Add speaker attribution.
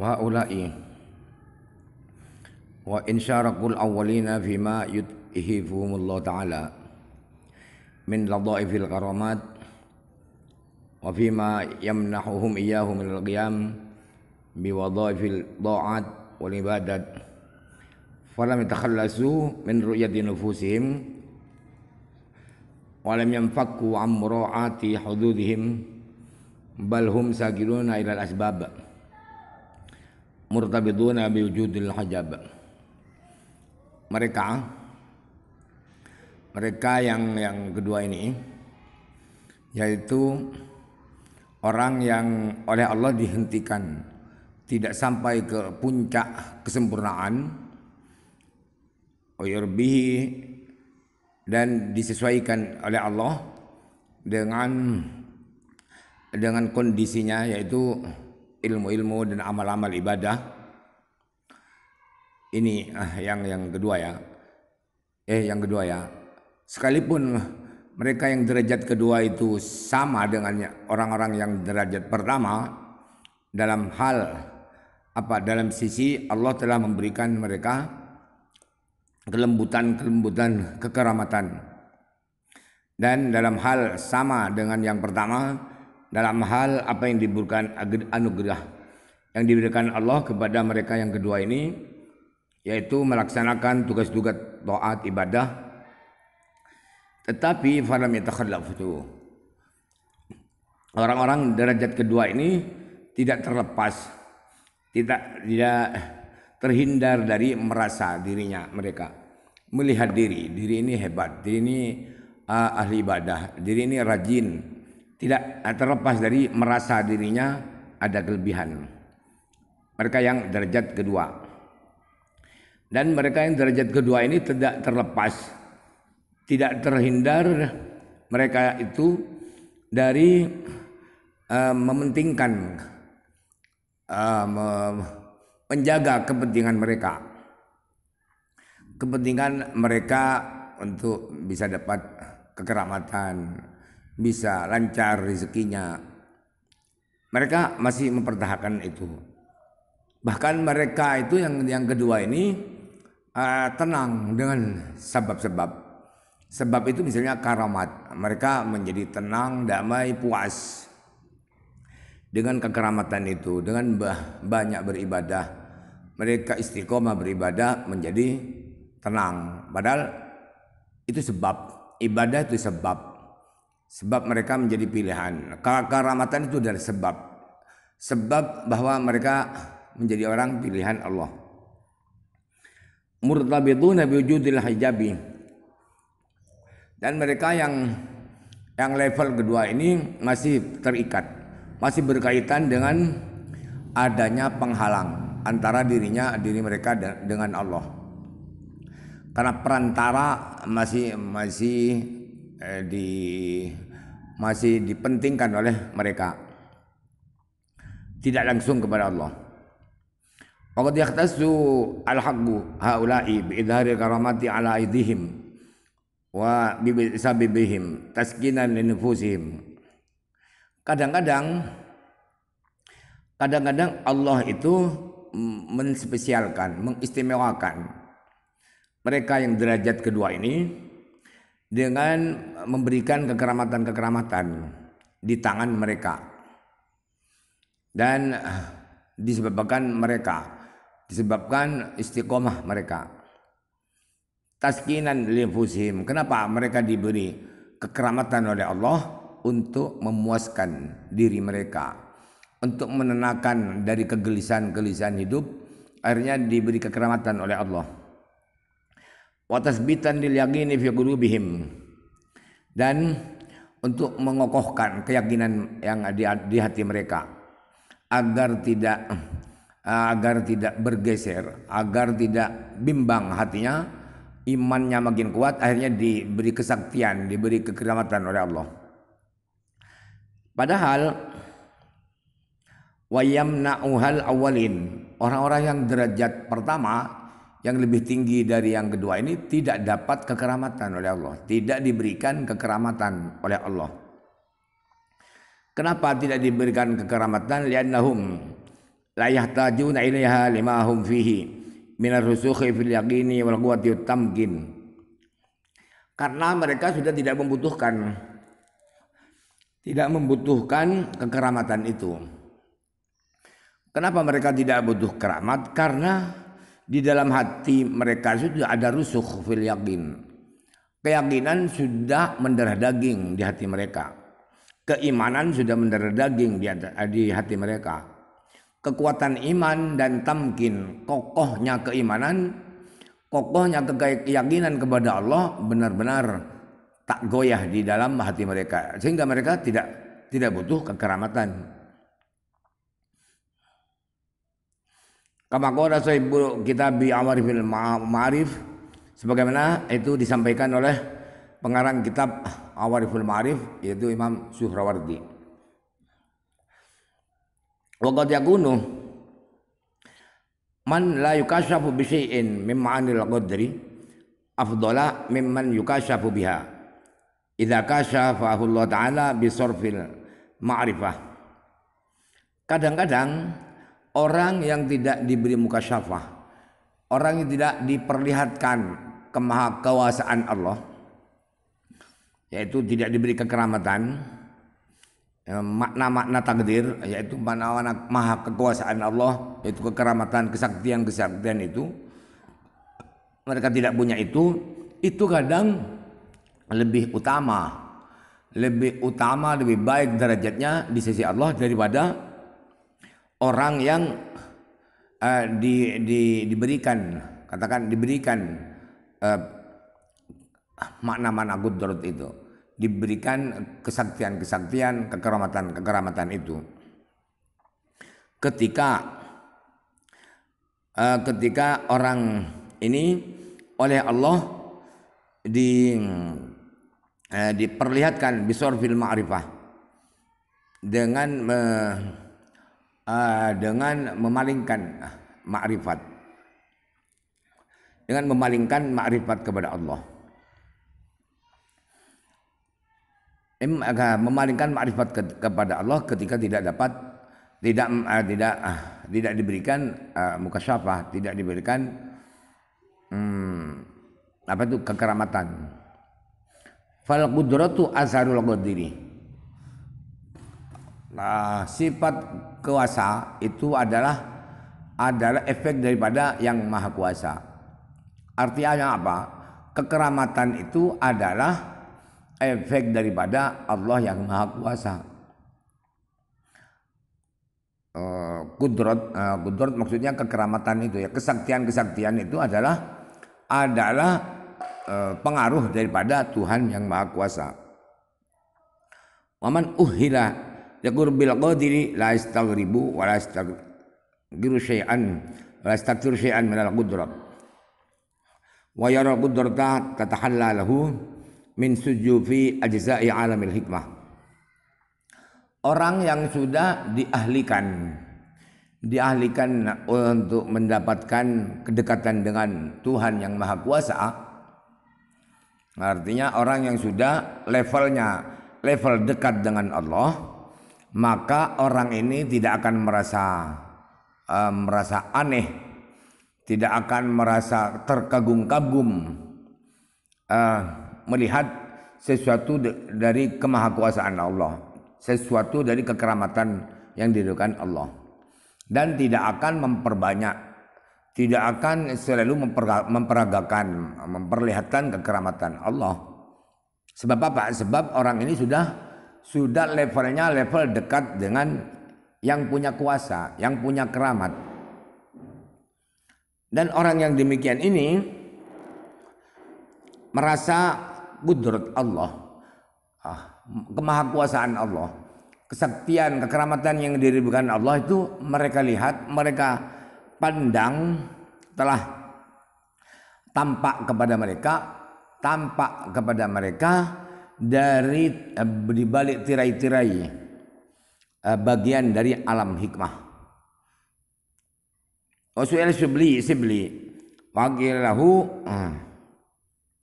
Speaker 1: وهؤلاء وإن شاركوا الأولين فيما يتهفهم الله تعالى من لطائف الغرامات وفيما يمنحهم إياه من القيام بوظائف الطاعات والعبادات فلم يتخلصوا من رؤية نفوسهم ولم ينفكوا عن مراعاة حدودهم بل هم ساجلون إلى الأسباب murtabiduna biwujudil hajab mereka mereka yang yang kedua ini yaitu orang yang oleh Allah dihentikan tidak sampai ke puncak kesempurnaan oyurbihi dan disesuaikan oleh Allah dengan dengan kondisinya yaitu ilmu-ilmu dan amal-amal ibadah. Ini ah, yang yang kedua ya. Eh yang kedua ya. Sekalipun mereka yang derajat kedua itu sama dengan orang-orang yang derajat pertama dalam hal apa dalam sisi Allah telah memberikan mereka kelembutan-kelembutan kekeramatan. Dan dalam hal sama dengan yang pertama, dalam hal apa yang diberikan anugerah yang diberikan Allah kepada mereka yang kedua ini yaitu melaksanakan tugas-tugas taat ibadah tetapi falam itu orang-orang derajat kedua ini tidak terlepas tidak tidak terhindar dari merasa dirinya mereka melihat diri diri ini hebat diri ini uh, ahli ibadah diri ini rajin tidak terlepas dari merasa dirinya ada kelebihan. Mereka yang derajat kedua. Dan mereka yang derajat kedua ini tidak terlepas, tidak terhindar mereka itu dari uh, mementingkan uh, me menjaga kepentingan mereka. Kepentingan mereka untuk bisa dapat kekeramatan, bisa lancar rezekinya. Mereka masih mempertahankan itu. Bahkan mereka itu yang yang kedua ini uh, tenang dengan sebab-sebab. Sebab itu misalnya karamat. Mereka menjadi tenang, damai, puas. Dengan kekeramatan itu, dengan bah, banyak beribadah, mereka istiqomah beribadah menjadi tenang. Padahal itu sebab ibadah itu sebab Sebab mereka menjadi pilihan. Keramatan itu dari sebab. Sebab bahwa mereka menjadi orang pilihan Allah. Nabi Ujudil hijabi. Dan mereka yang yang level kedua ini masih terikat, masih berkaitan dengan adanya penghalang antara dirinya diri mereka dengan Allah. Karena perantara masih masih eh, di masih dipentingkan oleh mereka tidak langsung kepada Allah. Waqad yahtassu al-haqqu haula'i bi idhari karamati ala aidihim wa bi sabibihim taskinan li nufusihim. Kadang-kadang kadang-kadang Allah itu menspesialkan, mengistimewakan mereka yang derajat kedua ini dengan memberikan kekeramatan-kekeramatan di tangan mereka dan eh, disebabkan mereka disebabkan istiqomah mereka taskinan limfusim kenapa mereka diberi kekeramatan oleh Allah untuk memuaskan diri mereka untuk menenangkan dari kegelisahan-kegelisahan hidup akhirnya diberi kekeramatan oleh Allah watasbitan lil yaqini fi qulubihim dan untuk mengokohkan keyakinan yang di, di hati mereka agar tidak eh, agar tidak bergeser, agar tidak bimbang hatinya, imannya makin kuat, akhirnya diberi kesaktian, diberi kekeramatan oleh Allah. Padahal wayamna'uhal awalin, orang-orang yang derajat pertama yang lebih tinggi dari yang kedua ini tidak dapat kekeramatan oleh Allah, tidak diberikan kekeramatan oleh Allah. Kenapa tidak diberikan kekeramatan? Liannahum la yahtajuna ilaiha lima hum fihi min rusukhi fil yaqini wal quwwati tamkin. Karena mereka sudah tidak membutuhkan tidak membutuhkan kekeramatan itu. Kenapa mereka tidak butuh keramat? Karena di dalam hati mereka sudah ada rusuk fil yakin. Keyakinan sudah mendarah daging di hati mereka. Keimanan sudah mendarah daging di hati mereka. Kekuatan iman dan tamkin, kokohnya keimanan, kokohnya keyakinan kepada Allah benar-benar tak goyah di dalam hati mereka sehingga mereka tidak tidak butuh kekeramatan. Kama qala sahibul kita bi awarifil ma'arif sebagaimana itu disampaikan oleh pengarang kitab Awariful Ma'arif yaitu Imam Suhrawardi. Waqad yakunu man la yukashafu bi syai'in mimma anil qadri afdala mimman yukashafu biha. Idza kashafahu Allah Ta'ala bi sorfil ma'rifah. Kadang-kadang orang yang tidak diberi muka syafah, orang yang tidak diperlihatkan kemahakuasaan Allah, yaitu tidak diberi kekeramatan, eh, makna-makna takdir, yaitu makna maha kekuasaan Allah, yaitu kekeramatan, kesaktian, kesaktian itu, mereka tidak punya itu, itu kadang lebih utama, lebih utama, lebih baik derajatnya di sisi Allah daripada orang yang uh, di, di, diberikan katakan diberikan eh, makna makna uh, gudrot itu diberikan kesaktian-kesaktian kekeramatan-kekeramatan itu ketika uh, ketika orang ini oleh Allah di uh, diperlihatkan bisorfil ma'rifah dengan uh, Ah, dengan memalingkan ah, makrifat dengan memalingkan makrifat kepada Allah memalingkan makrifat ke, kepada Allah ketika tidak dapat tidak uh, tidak uh, tidak diberikan uh, mukasyafah tidak diberikan hmm, apa itu kekeramatan fal qudratu azharul qadiri Nah, sifat kuasa itu adalah adalah efek daripada yang maha kuasa. Artinya apa? Kekeramatan itu adalah efek daripada Allah yang maha kuasa. Kudrot, eh, kudrot eh, maksudnya kekeramatan itu ya kesaktian kesaktian itu adalah adalah eh, pengaruh daripada Tuhan yang maha kuasa. Waman uhila yaqur bil qadiri la yastaghribu wa la yastaghfiru syai'an la yastaghfiru syai'an min al qudrat wa yara qudrata tatahalla lahu min sujufi ajza'i alamil hikmah orang yang sudah diahlikan diahlikan untuk mendapatkan kedekatan dengan Tuhan yang Maha Kuasa artinya orang yang sudah levelnya level dekat dengan Allah maka orang ini tidak akan merasa uh, merasa aneh, tidak akan merasa terkagum-kagum uh, melihat sesuatu dari kemahakuasaan Allah, sesuatu dari kekeramatan yang didukan Allah, dan tidak akan memperbanyak, tidak akan selalu memperagakan, memperlihatkan kekeramatan Allah. Sebab apa? Sebab orang ini sudah sudah levelnya level dekat dengan yang punya kuasa, yang punya keramat. Dan orang yang demikian ini merasa kudrat Allah, ah, kemahakuasaan Allah, kesaktian, kekeramatan yang diribukan Allah itu mereka lihat, mereka pandang telah tampak kepada mereka, tampak kepada mereka dari eh, di balik tirai-tirai eh, bagian dari alam hikmah. Wasu'il oh, sibli sibli wagilahu ah. Hmm.